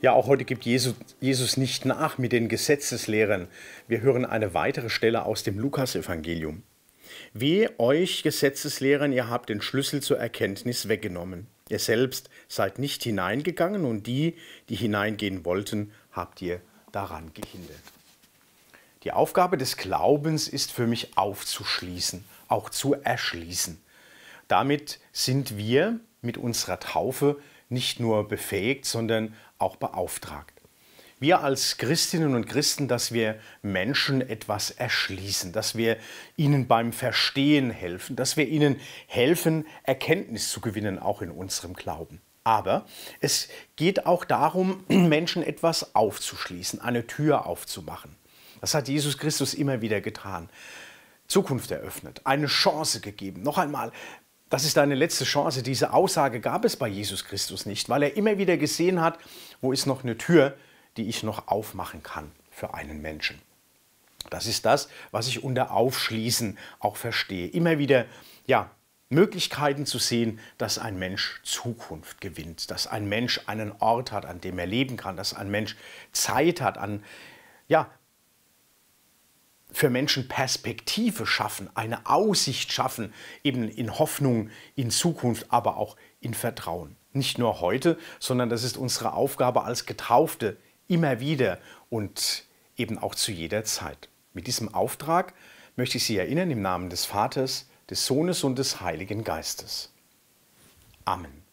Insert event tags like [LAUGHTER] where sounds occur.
Ja, auch heute gibt Jesus, Jesus nicht nach mit den Gesetzeslehren. Wir hören eine weitere Stelle aus dem Lukasevangelium. Wehe euch, Gesetzeslehrern, ihr habt den Schlüssel zur Erkenntnis weggenommen. Ihr selbst seid nicht hineingegangen und die, die hineingehen wollten, habt ihr daran gehindert. Die Aufgabe des Glaubens ist für mich aufzuschließen, auch zu erschließen. Damit sind wir mit unserer Taufe nicht nur befähigt, sondern auch beauftragt. Wir als Christinnen und Christen, dass wir Menschen etwas erschließen, dass wir ihnen beim Verstehen helfen, dass wir ihnen helfen, Erkenntnis zu gewinnen, auch in unserem Glauben. Aber es geht auch darum, [CLEARS THROAT] Menschen etwas aufzuschließen, eine Tür aufzumachen. Das hat Jesus Christus immer wieder getan. Zukunft eröffnet, eine Chance gegeben. Noch einmal, das ist deine letzte Chance. Diese Aussage gab es bei Jesus Christus nicht, weil er immer wieder gesehen hat, wo ist noch eine Tür, die ich noch aufmachen kann für einen Menschen. Das ist das, was ich unter Aufschließen auch verstehe. Immer wieder, ja, Möglichkeiten zu sehen, dass ein Mensch Zukunft gewinnt, dass ein Mensch einen Ort hat, an dem er leben kann, dass ein Mensch Zeit hat, an ja, für Menschen Perspektive schaffen, eine Aussicht schaffen, eben in Hoffnung, in Zukunft, aber auch in Vertrauen. Nicht nur heute, sondern das ist unsere Aufgabe als Getaufte immer wieder und eben auch zu jeder Zeit. Mit diesem Auftrag möchte ich Sie erinnern im Namen des Vaters, des Sohnes und des Heiligen Geistes. Amen.